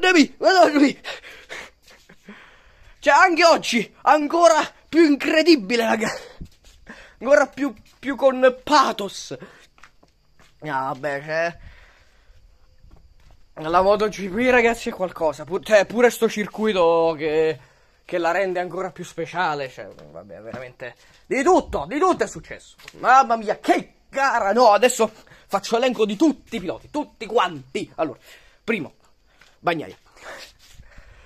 guardami, guardami. Cioè, anche oggi, ancora più incredibile, raga. Ancora più, più con pathos. Ah, beh, eh. Cioè. La MotoGP, ragazzi, è qualcosa. Pur, cioè, pure sto circuito che, che, la rende ancora più speciale. Cioè, vabbè, veramente. Di tutto, di tutto è successo. Mamma mia, che gara! No, adesso faccio elenco di tutti i piloti, tutti quanti. Allora, primo, Bagnaia.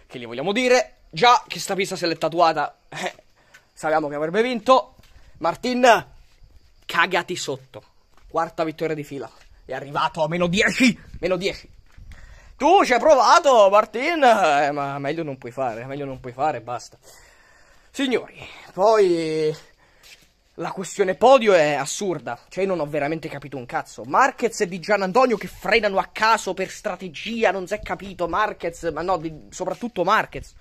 Che gli vogliamo dire? Già che sta pista se l'è tatuata, eh, sapevamo che avrebbe vinto. Martin, cagati sotto. Quarta vittoria di fila. È arrivato a meno 10. Meno 10. Tu ci hai provato, Martin, eh, ma meglio non puoi fare, meglio non puoi fare, basta. Signori, poi la questione podio è assurda, cioè io non ho veramente capito un cazzo. Marquez e Di Gian Antonio che frenano a caso per strategia, non si è capito. Marquez, ma no, di, soprattutto Marquez,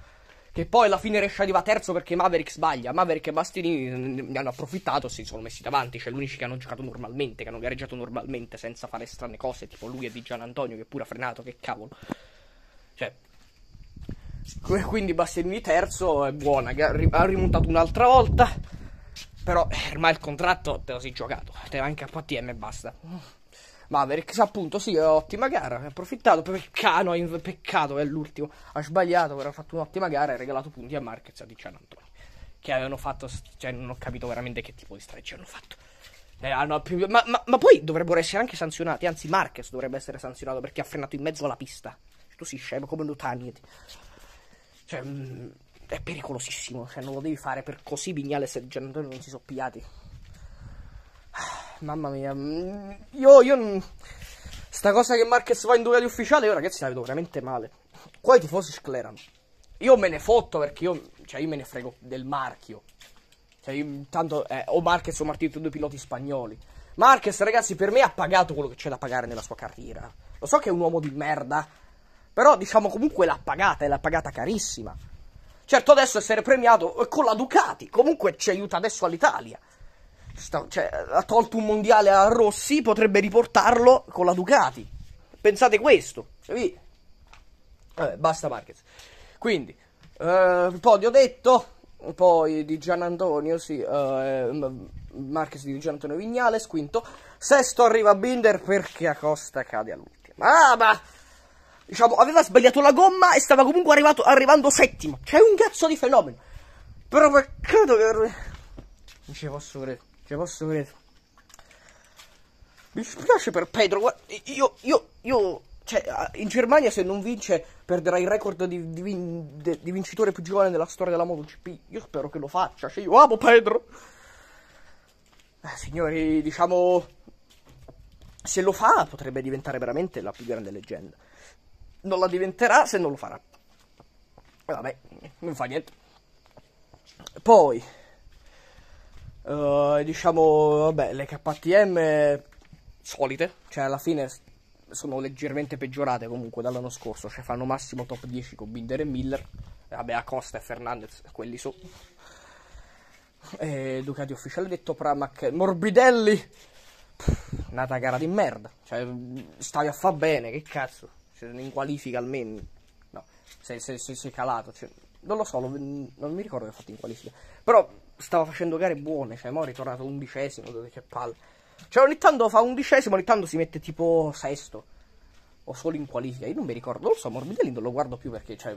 che poi alla fine riesce arriva terzo perché Maverick sbaglia. Maverick e Bastianini mm, ne hanno approfittato, si sono messi davanti, cioè gli che hanno giocato normalmente, che hanno gareggiato normalmente senza fare strane cose, tipo lui e Di Gian Antonio che pure ha frenato, che cavolo. Cioè, quindi Bastianini terzo è buona, ha rimontato un'altra volta. Però eh, ormai il contratto te lo sei giocato, te va in KTM e basta. Mavericks appunto sì, è ottima gara, ha approfittato, peccato, peccato è l'ultimo, ha sbagliato, però ha fatto un'ottima gara ha regalato punti a Marquez e a Diciano Antoni, che avevano fatto, cioè non ho capito veramente che tipo di strategia hanno fatto. Eh, hanno più, ma, ma, ma, poi dovrebbero essere anche sanzionati, anzi Marquez dovrebbe essere sanzionato perché ha frenato in mezzo alla pista. Tu si scemo come Lutani. Cioè, mh, mm, è pericolosissimo, cioè non lo devi fare per così se e Gianantonio non si sono pigliati. Mamma mia, mm, io, io, sta cosa che Marquez va in duca di ufficiale, io ragazzi la vedo veramente male. Qua i tifosi sclerano. Io me ne fotto perché io, cioè io me ne frego del marchio. Cioè, io, tanto, eh, o Marquez o Martino, due piloti spagnoli. Marquez, ragazzi, per me ha pagato quello che c'è da pagare nella sua carriera. Lo so che è un uomo di merda, però diciamo comunque l'ha pagata e l'ha pagata carissima. Certo adesso essere premiato con la Ducati, comunque ci aiuta adesso all'Italia. Sta, cioè, ha tolto un mondiale a Rossi, potrebbe riportarlo con la Ducati. Pensate questo. Capite? Cioè, Vabbè, basta Marquez. Quindi, eh, podio detto, poi di Gianantonio, sì, eh, Marquez di Gianantonio Vignale, quinto. Sesto arriva Binder perché Acosta cade all'ultimo. Ah, ma diciamo, aveva sbagliato la gomma e stava comunque arrivato, arrivando settimo. C'è un cazzo di fenomeno. Però peccato che... Non ci posso credere, non ci posso credere. Mi spiace per Pedro, guarda, io, io, io, cioè, in Germania se non vince perderà il record di, di, vin, de, di vincitore più giovane della storia della MotoGP. Io spero che lo faccia, cioè, io amo Pedro. Eh, signori, diciamo, se lo fa potrebbe diventare veramente la più grande leggenda non la diventerà se non lo farà. E vabbè, non fa niente. Poi, uh, diciamo, vabbè, le KTM solite, cioè alla fine sono leggermente peggiorate comunque dall'anno scorso, cioè fanno massimo top 10 con Binder e Miller, vabbè Acosta e Fernandez, quelli su. E Ducati ufficiale detto Pramac, Morbidelli, Pff, nata gara di merda, cioè stavi a fa bene, che cazzo cioè, in qualifica almeno, no, se, se, si è calato, cioè, non lo so, non, non mi ricordo che ha fatto in qualifica, però stava facendo gare buone, cioè, mo è ritornato undicesimo, dove che palle, cioè ogni tanto fa undicesimo, ogni tanto si mette tipo sesto, o solo in qualifica, io non mi ricordo, non lo so, Morbidelli non lo guardo più perché, cioè,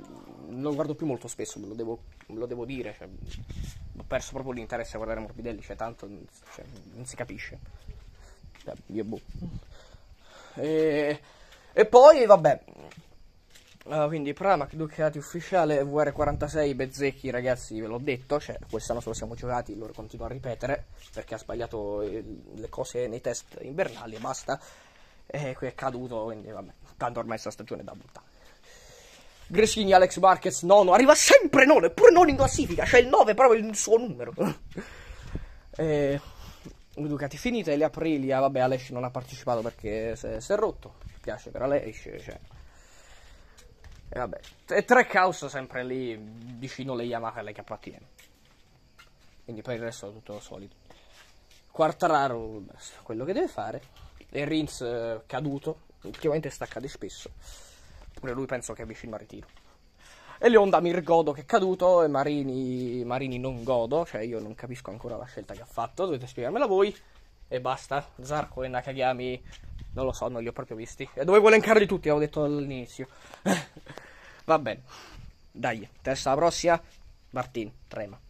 non lo guardo più molto spesso, me lo devo, me lo devo dire, cioè, ho perso proprio l'interesse a guardare Morbidelli, cioè, tanto, cioè, non si capisce, cioè, io boh. E... E poi, vabbè, Uh, quindi Pramac, Ducati ufficiale, VR46, Bezzecchi, ragazzi, ve l'ho detto, cioè quest'anno solo siamo giocati, loro continuo a ripetere, perché ha sbagliato eh, le cose nei test invernali e basta, e qui è caduto, quindi vabbè, tanto ormai sta stagione da buttare. Greschini, Alex Marquez, nono, arriva sempre nono, eppure non in classifica, cioè il 9 è proprio il suo numero. eh, Ducati finita, e le Aprilia, vabbè, Alessi non ha partecipato perché si è rotto piace per Alessi. Cioè. E vabbè. E tre caos sempre lì vicino alle Yamaha e alle KTM. Quindi per il resto è tutto solito. Quartararo, quello che deve fare. E Rins eh, caduto, ultimamente sta accade spesso. Pure lui penso che è vicino al ritiro. E Leonda Mirgodo che è caduto e Marini, Marini non godo, cioè io non capisco ancora la scelta che ha fatto, dovete spiegarmela voi. E basta, Zarco e Nakagami non lo so, non li ho proprio visti. E dovevo elencarli tutti, avevo detto all'inizio. Va bene. Dai, testa alla prossima. Martin, trema.